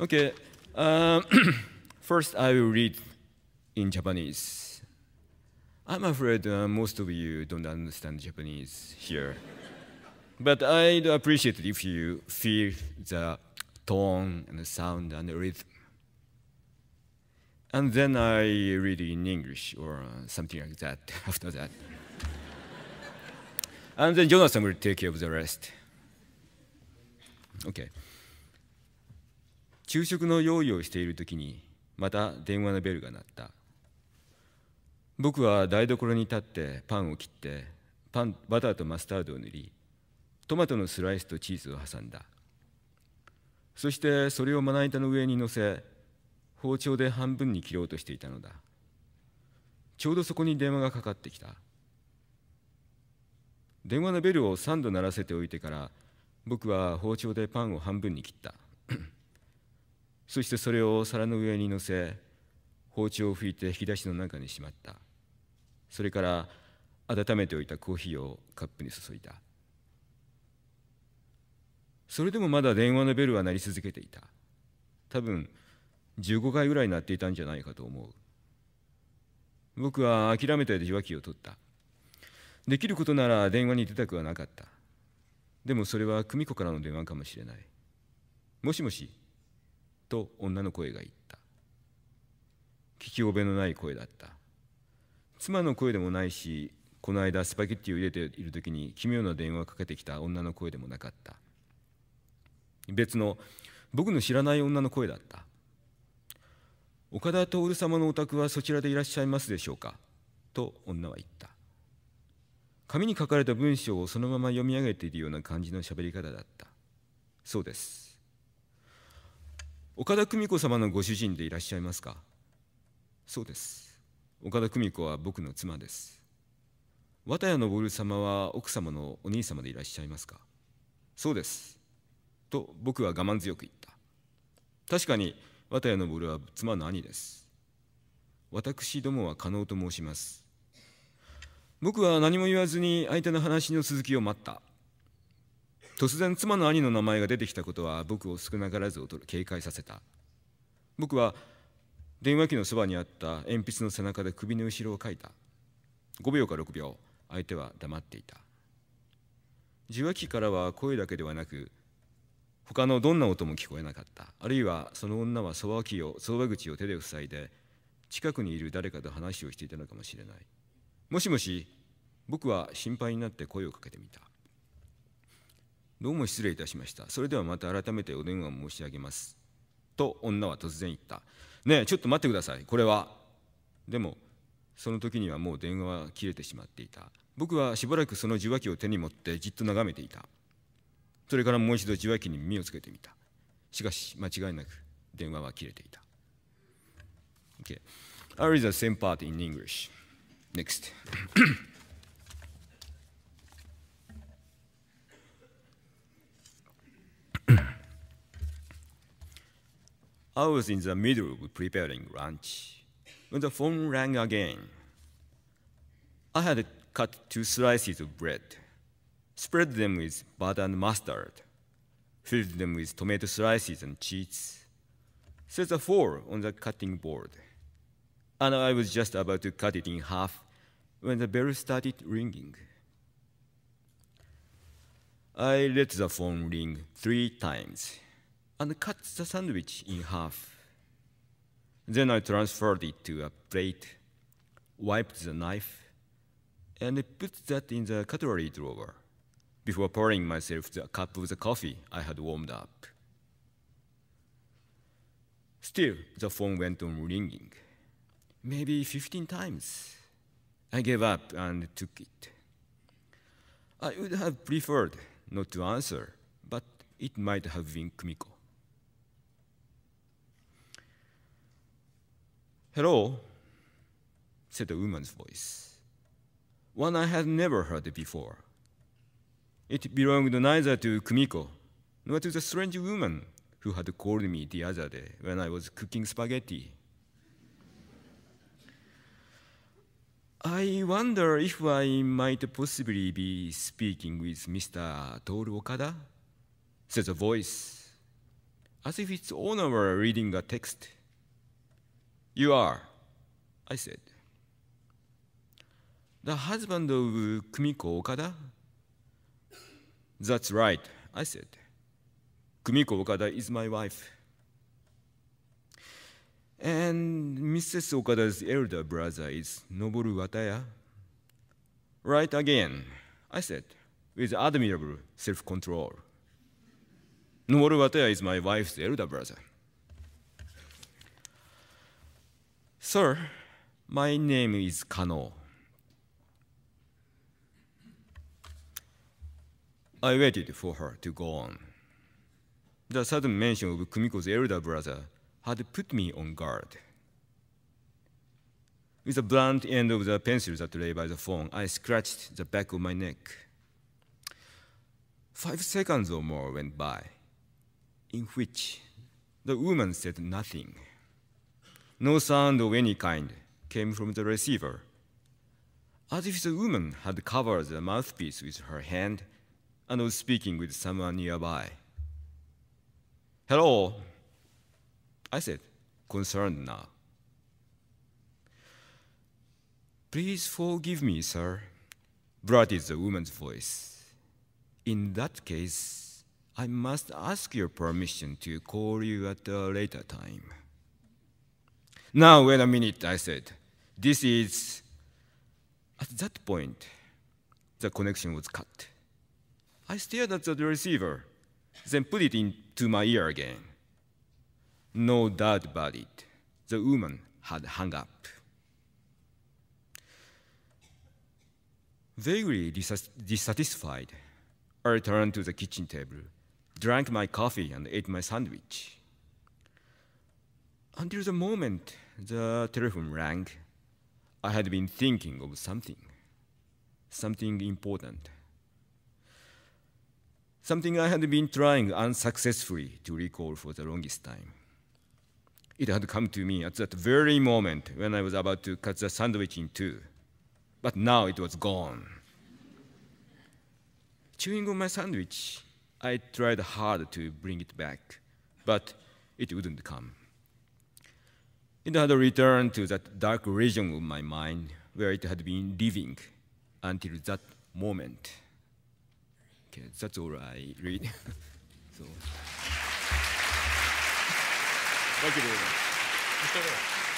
Okay. Um, first, I will read in Japanese. I'm afraid uh, most of you don't understand Japanese here. but I'd appreciate it if you feel the tone and the sound and the rhythm. And then I read in English or uh, something like that after that. and then Jonathan will take care of the rest. Okay. 昼食の用意をしている時にまた電話のベルが鳴った僕は台所に立ってパンを切ってパンバターとマスタードを塗りトマトのスライスとチーズを挟んだそしてそれをまな板の上に乗せ包丁で半分に切ろうとしていたのだちょうどそこに電話がかかってきた電話のベルを3度鳴らせておいてから僕は包丁でパンを半分に切ったそしてそれを皿の上に乗せ包丁を拭いて引き出しの中にしまったそれから温めておいたコーヒーをカップに注いだそれでもまだ電話のベルは鳴り続けていた多分15回ぐらい鳴っていたんじゃないかと思う僕は諦めて受話器を取ったできることなら電話に出たくはなかったでもそれは久美子からの電話かもしれないもしもしと女の声が言った聞き覚えのない声だった妻の声でもないしこの間スパゲッティを入れている時に奇妙な電話をかけてきた女の声でもなかった別の僕の知らない女の声だった岡田徹様のお宅はそちらでいらっしゃいますでしょうかと女は言った紙に書かれた文章をそのまま読み上げているような感じの喋り方だったそうです岡田久美子様のご主人でいらっしゃいますかそうです岡田久美子は僕の妻です綿谷昇様は奥様のお兄様でいらっしゃいますかそうですと僕は我慢強く言った確かに綿谷昇は妻の兄です私どもは可能と申します僕は何も言わずに相手の話の続きを待った突然妻の兄の名前が出てきたことは僕を少なからず警戒させた僕は電話機のそばにあった鉛筆の背中で首の後ろを書いた5秒か6秒相手は黙っていた受話器からは声だけではなく他のどんな音も聞こえなかったあるいはその女はそばをそば口を手で塞いで近くにいる誰かと話をしていたのかもしれないもしもし僕は心配になって声をかけてみたどうも失礼いたしました。それではまた改めてお電話申し上げます。と女は突然言った。ねえ、ちょっと待ってください。これは。でも、その時にはもう電話は切れてしまっていた。僕はしばらくその受話器を手に持ってじっと眺めていた。それからもう一度受話器に耳をつけてみた。しかし、間違いなく電話は切れていた。o k I read the same part in English. Next. I was in the middle of preparing lunch when the phone rang again. I had cut two slices of bread, spread them with butter and mustard, filled them with tomato slices and cheese, set the four on the cutting board, and I was just about to cut it in half when the bell started ringing. I let the phone ring three times and cut the sandwich in half. Then I transferred it to a plate, wiped the knife, and put that in the cutlery drawer before pouring myself the cup of the coffee I had warmed up. Still, the phone went on ringing, maybe 15 times. I gave up and took it. I would have preferred not to answer, but it might have been Kumiko. Hello, said the woman's voice, one I had never heard before. It belonged neither to Kumiko nor to the strange woman who had called me the other day when I was cooking spaghetti. I wonder if I might possibly be speaking with Mr. Toru Okada, says a voice, as if its owner were reading a text. You are, I said. The husband of uh, Kumiko Okada? That's right, I said. Kumiko Okada is my wife. And Mrs. Okada's elder brother is Noboru Wataya. Right again, I said, with admirable self-control. Noboru Wataya is my wife's elder brother. Sir, my name is Kano. I waited for her to go on. The sudden mention of Kumiko's elder brother had put me on guard. With the blunt end of the pencil that lay by the phone, I scratched the back of my neck. Five seconds or more went by, in which the woman said nothing. No sound of any kind came from the receiver. As if the woman had covered the mouthpiece with her hand and was speaking with someone nearby. Hello, I said, concerned now. Please forgive me, sir, blurted the woman's voice. In that case, I must ask your permission to call you at a later time. Now, wait a minute, I said. This is, at that point, the connection was cut. I stared at the receiver, then put it into my ear again. No doubt about it, the woman had hung up. Vaguely dissatisfied, I returned to the kitchen table, drank my coffee, and ate my sandwich. Until the moment the telephone rang, I had been thinking of something, something important, something I had been trying unsuccessfully to recall for the longest time. It had come to me at that very moment when I was about to cut the sandwich in two, but now it was gone. Chewing on my sandwich, I tried hard to bring it back, but it wouldn't come. It had returned to that dark region of my mind where it had been living until that moment. Okay, that's all I read. so. Thank you very much.